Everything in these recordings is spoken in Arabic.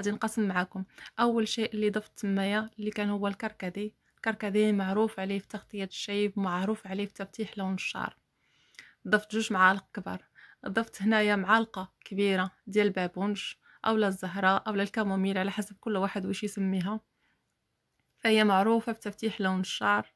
غادي نقسم معاكم اول شيء اللي ضفت تمايا اللي كان هو الكركدي الكركدي معروف عليه في تغطيه الشيب معروف عليه في تفتيح لون الشعر ضفت جوج معالق كبار ضفت هنايا معلقه كبيره ديال بابونج اولا الزهراء اولا الكاموميل على حسب كل واحد واش يسميها فهي معروفه بتفتيح لون الشعر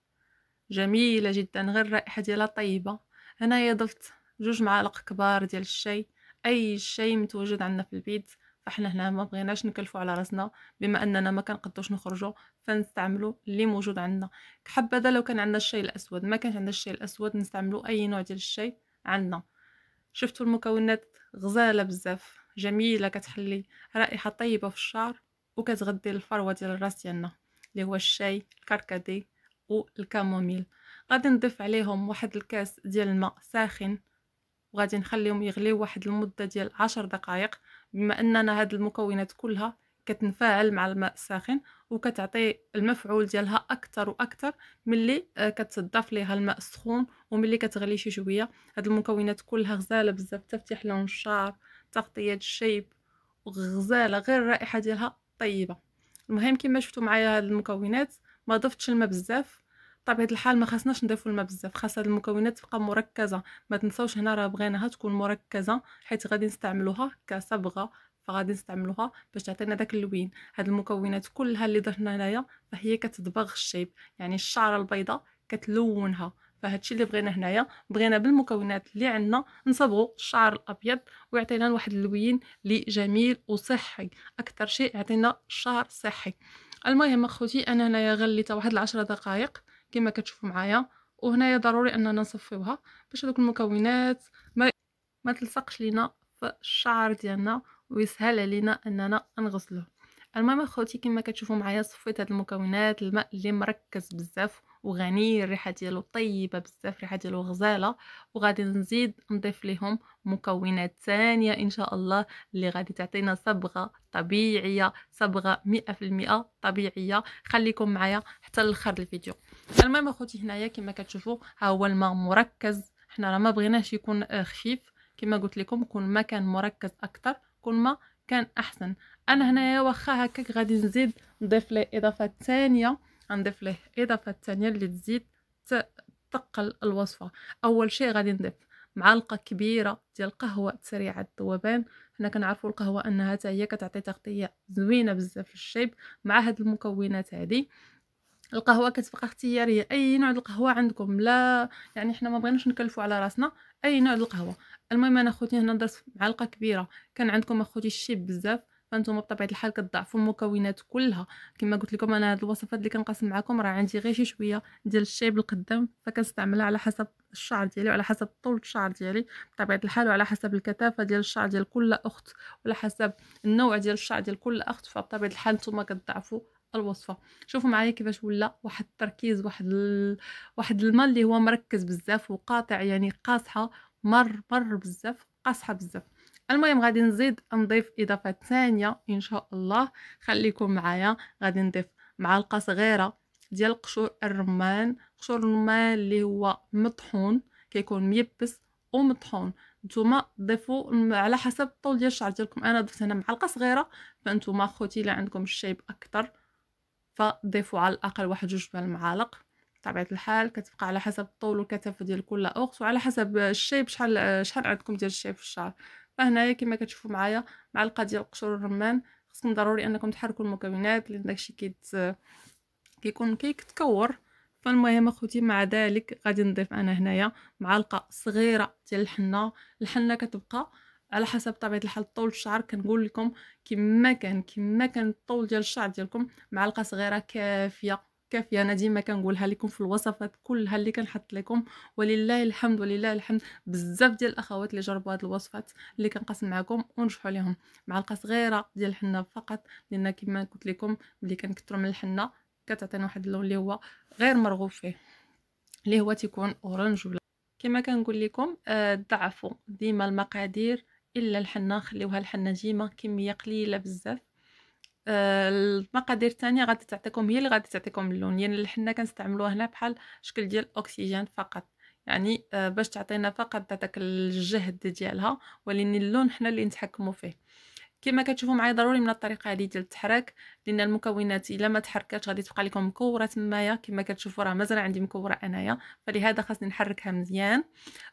جميله جدا غير الرائحه ديالها طيبه هنايا ضفت جوج معالق كبار ديال الشاي اي شيء متواجد عندنا في البيت فاحنا هنا ما بغيناش نكلفوا على راسنا بما اننا ما كنقدوش نخرجوا فنستعملوا اللي موجود عندنا حبذا لو كان عندنا الشاي الاسود ما كانش عندنا الشاي الاسود نستعملوا اي نوع ديال الشاي عندنا شفتوا المكونات غزاله بزاف جميله كتحلي رائحه طيبه في الشعر وكتغذي الفروه ديال الراس ديالنا اللي هو الشاي الكركدي والكاموميل غادي نضيف عليهم واحد الكاس ديال الماء ساخن وغادي نخليهم يغليو واحد المده ديال عشر دقائق بما اننا هاد المكونات كلها كتنفعل مع الماء الساخن وكتعطي المفعول ديالها اكثر واكثر ملي آه، كتضاف ليها الماء السخون وملي كتغلي شي شويه هاد المكونات كلها غزاله بزاف تفتح لون الشعر تغطيه الشيب وغزاله غير الرائحه ديالها طيبه المهم كما شفتوا معايا هاد المكونات ما ضفتش الماء بزاف بطبيعه الحال ما خاصناش نضيفوا الماء بزاف خاص هاد المكونات تبقى مركزه ما تنساوش هنا راه بغيناها تكون مركزه حيت غادي نستعملوها كصبغه فغادي نستعملوها باش تعطينا داك اللوين هاد المكونات كلها اللي ضفنا هنايا فهي كتدبغ الشيب يعني الشعره البيضاء كتلونها فهادشي اللي بغينا هنايا بغينا بالمكونات اللي عندنا نصبغوا الشعر الابيض ويعطينا واحد اللوين اللي جميل وصحي اكثر شيء يعطينا شعر صحي المهم اخوتي انا هنايا غليت واحد العشرة دقائق كما كتشوفوا معايا وهنايا ضروري اننا نصفيوها باش هذوك المكونات ما ما تلصقش لينا في الشعر ديالنا ويسهل علينا اننا نغسلوه المهم اخوتي كما كتشوفوا معايا صفيت هاد المكونات الماء اللي مركز بزاف وغني الريحه ديالو طيبه بزاف الريحه ديالو غزاله وغادي نزيد نضيف لهم مكونات ثانيه ان شاء الله اللي غادي تعطينا صبغه طبيعيه صبغه 100% طبيعيه خليكم معايا حتى لاخر الفيديو المهم اخوتي هنايا كما كتشوفوا ها هو الماء مركز حنا راه ما بغيناش يكون آه، خفيف كما قلت لكم كل ما كان مركز اكثر كل ما كان احسن انا هنايا واخا هكاك غادي نزيد نضيف ليه اضافات ثانيه غنضيف ليه اضافه تانية اللي تزيد تقل الوصفه اول شيء غادي نضيف معلقه كبيره ديال قهوه سريعه الذوبان حنا كنعرفوا القهوه انها حتى هي كتعطي تغطيه زوينه بزاف في الشيب مع هاد المكونات هادي القهوه كتبقى اختياريه اي نوع القهوه عندكم لا يعني حنا ما بغيناش نكلفوا على راسنا اي نوع القهوه المهم انا اخوتي هنا درت معلقه كبيره كان عندكم اخوتي الشيب بزاف فانتم بطبيعه الحال كتضعفوا المكونات كلها كما قلت لكم انا هاد الوصفات اللي كنقاسم معكم راه عندي غير شي شويه ديال الشاي بالقدام فكنستعملها على حسب الشعر ديالي وعلى حسب طول الشعر ديالي بطبيعه الحال وعلى حسب الكثافه ديال الشعر ديال كل اخت وعلى حسب النوع ديال الشعر ديال كل اخت فبطبيعه الحال نتوما كتضعفوا الوصفه شوفوا معايا كيفاش ولا واحد التركيز واحد ال... واحد الماء اللي هو مركز بزاف وقاطع يعني قاصحه مر مر بزاف قاصحه بزاف المهم غادي نزيد نضيف اضافه ثانيه ان شاء الله خليكم معايا غادي نضيف معلقه صغيره ديال قشور الرمان قشور الرمان اللي هو مطحون كيكون ميبس ومطحون نتوما ضيفوا على حسب الطول ديال الشعر ديالكم انا ضفت هنا معلقه صغيره فانتوما خوتي الا عندكم الشيب اكثر فضيفوا على الاقل واحد جوج ديال المعالق بطبيعه الحال كتبقى على حسب الطول والكثافه ديال كل اخت وعلى حسب الشيب شحال شحال عندكم ديال الشيب في الشعر فهنايا كما كتشوفوا معايا معلقه ديال قشور الرمان خصكم ضروري انكم تحركوا المكونات لان داكشي كيت كيكون كيتكور فالمهم اخوتي مع ذلك غادي نضيف انا هنايا معلقه صغيره ديال الحنه الحنه كتبقى على حسب طبيعه الحال طول الشعر كنقول لكم كما كان كما كان الطول ديال الشعر ديالكم معلقه صغيره كافيه كافيه انا ديما كنقولها لكم في الوصفات كلها اللي كنحط لكم ولله الحمد ولله الحمد بزاف ديال الاخوات اللي جربوا هاد الوصفات اللي كنقسم معكم ونجحوا لهم معلقه صغيره ديال الحنه فقط لان كما قلت لكم ملي كنكثروا من الحنه كتعطينا واحد اللون اللي هو غير مرغوب فيه اللي هو تيكون اورانج ولا كما كنقول لكم آه، ضعفوا ديما المقادير الا الحنه خليوها الحنه ديما كميه قليله بزاف المقادير الثانيه غادي تعطيكم هي اللي غادي تعطيكم اللون يعني اللي حنا كنستعملوه هنا بحال شكل ديال الاكسجين فقط يعني آه، باش تعطينا فقط داك الجهد ديالها ولين اللون حنا اللي نتحكموا فيه كما كتشوفوا معايا ضروري من الطريقه هذه ديال التحراك لان المكونات الا ما تحركاتش غادي تبقى لكم مكوره تمايا كما كتشوفوا راه مازال عندي مكوره انايا فلهذا خاصني نحركها مزيان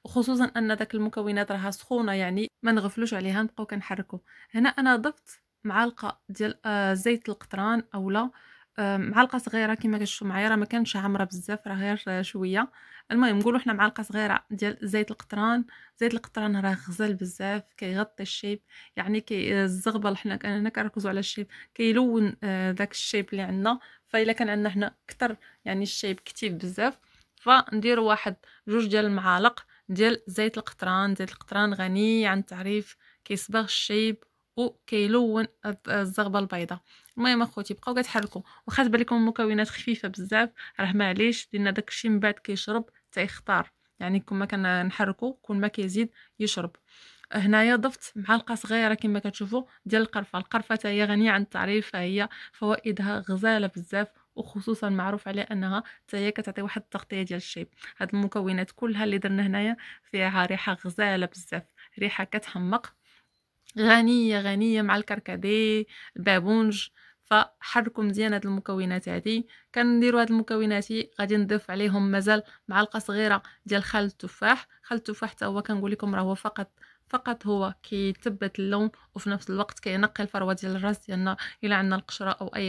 وخصوصا ان داك المكونات راها سخونه يعني ما نغفلوش عليها نبقاو كنحركوا هنا انا ضفت معلقه ديال آه، زيت القطران اولا آه، معلقه صغيره كما كتشوفوا معايا راه ما كانتش عامره بزاف راه غير شويه المهم نقولوا حنا معلقه صغيره ديال زيت القطران زيت القطران راه غزال بزاف كيغطي الشيب يعني كي آه، الزغبه حنا انا كنركزوا على الشيب كيلون داك الشيب اللي عندنا فإلا كان عندنا حنا كتر يعني الشيب كتيف بزاف فندير واحد جوج ديال المعالق ديال زيت القطران زيت القطران غني عن التعريف كيصبغ الشيب وكيلون الزغبه البيضاء المهم اخوتي بقاو كتحركوا واخا تبان لكم مكونات خفيفه بزاف راه معليش لان داكشي من بعد كيشرب تيختار يعني كما ما كنحركوا كل ما كيزيد يشرب هنايا ضفت معلقه صغيره كما كتشوفوا ديال القرفه القرفه هي غنيه عن التعريف هي فوائدها غزاله بزاف وخصوصا معروف عليها انها حتى كتعطي واحد التغطيه ديال الشيب هاد المكونات كلها اللي درنا هنايا فيها ريحه غزاله بزاف ريحه كتحمق غنية غنية مع الكركديه البابونج فحركوا مزيان هاد المكونات هادي كنديروا هاد المكونات غادي نضيف عليهم مازال معلقه صغيره ديال خل التفاح خل التفاح حتى هو كنقول لكم راه هو فقط فقط هو كيثبت اللون وفي نفس الوقت كينقي الفروه ديال الراس ديالنا الا عندنا القشره او اي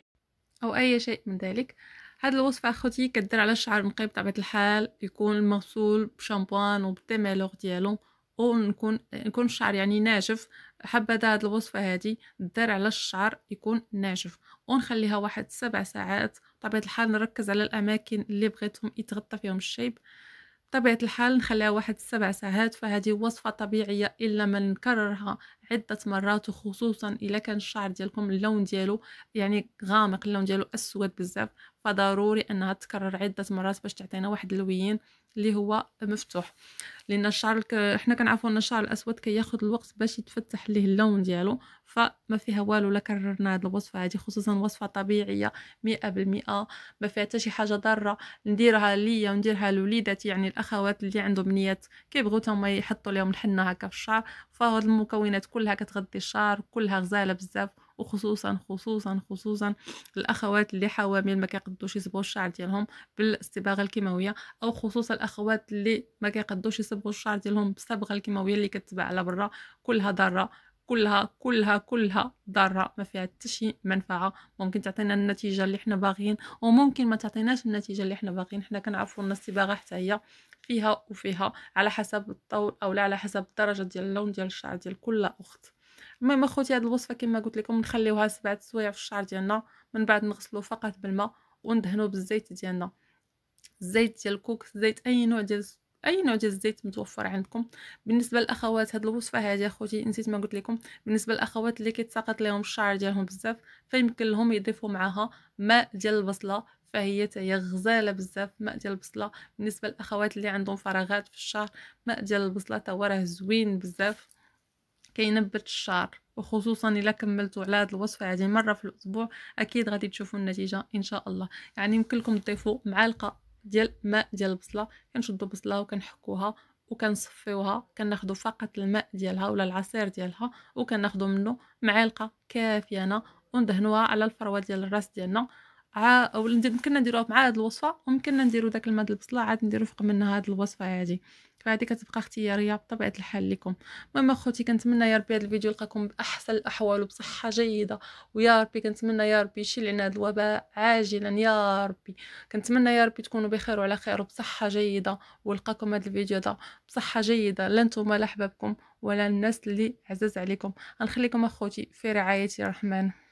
او اي شيء من ذلك هاد الوصفه اخوتي كدير على الشعر نقي بطبيعه الحال يكون مغسول بشامبوان وبالتمالوغ ديالو ونكون يكون الشعر يعني ناجف حبذا هاد الوصفة هادي دار على الشعر يكون ناجف ونخليها واحد سبع ساعات بطبيعة الحال نركز على الأماكن اللي بغيتهم يتغطى فيهم الشيب بطبيعة الحال نخليها واحد سبع ساعات فهذه وصفة طبيعية إلا ما نكررها عده مرات وخصوصا الا كان الشعر ديالكم اللون ديالو يعني غامق اللون ديالو اسود بزاف فضروري انها تكرر عده مرات باش تعطينا واحد اللوين اللي هو مفتوح لان الشعر ك... حنا كنعرفوا ان الشعر الاسود كياخد الوقت باش يتفتح ليه اللون ديالو فما فيها والو لا كررنا هذه الوصفه هذه خصوصا وصفه طبيعيه مئة بالمئة ما فيها حتى شي حاجه ضاره نديرها ليا ونديرها لوليداتي يعني الاخوات اللي عندهم نيات كيبغيو تما يحطوا لهم الحنه هكا في الشعر فهاد المكونات كلها كتغذي الشعر كلها غزاله بزاف وخصوصا خصوصا خصوصا الاخوات اللي حوامل ما كيقدوش يصبغوا الشعر ديالهم بالصباغه الكيماويه او خصوصا الاخوات اللي ما كيقدوش يصبغوا الشعر ديالهم بالصبغه الكيماويه اللي كتباع على برا كلها ضاره كلها كلها كلها ضاره ما فيها حتى شي منفعه ممكن تعطينا النتيجه اللي حنا باغيين وممكن ما تعطيناش النتيجه اللي حنا باغيين حنا كنعرفوا ان الصباغه حتى هي فيها وفيها على حسب الطول او لا على حسب الدرجه ديال اللون ديال الشعر ديال كل اخت المهم اخوتي هذه الوصفه كما قلت لكم نخليوها سبعة سوايع في الشعر ديالنا من بعد نغسلو فقط بالماء وندهنو بالزيت ديالنا الزيت ديال الكوك زيت اي نوع ديال اي نوع ديال الزيت متوفر عندكم بالنسبه للاخوات هاد الوصفه هادي اخوتي نسيت ما قلت لكم بالنسبه للاخوات اللي كيتساقط لهم الشعر ديالهم بزاف فيمكن لهم يضيفوا معها ماء ديال البصله فهي هي غزاله بزاف ماء ديال البصله بالنسبه للاخوات اللي عندهم فراغات في الشعر ماء ديال البصله تا راه زوين بزاف كينبت الشعر وخصوصا الا كملتوا على هذه الوصفه هذه مره في الاسبوع اكيد غادي تشوفوا النتيجه ان شاء الله يعني يمكن لكم تضيفوا معلقه ديال ماء ديال البصله كنشدو بصله وكنحكوها وكنصفيوها كناخدو فقط الماء ديالها ولا العصير ديالها وكناخذوا منه معلقه كافيه وندهنوها على الفروه ديال الراس ديالنا عا او يمكننا نديروها مع هاد الوصفه ويمكننا نديرو داك الماء د البصله عاد نديرو فوق منها هاد الوصفه هادي فهادي كتبقى اختياريه بطبيعه الحال لكم المهم اخوتي كنتمنى يا ربي هذا الفيديو يلقاكم باحسن الاحوال وبصحه جيده ويا ربي كنتمنى يا ربي يشيل عنا هذا الوباء عاجلا يا ربي كنتمنى يا ربي تكونوا بخير وعلى خير وبصحه جيده ولقاكم هذا الفيديو ده بصحه جيده لا نتوما لا حبابكم ولا الناس اللي عزاز عليكم غنخليكم اخوتي في رعايه الرحمن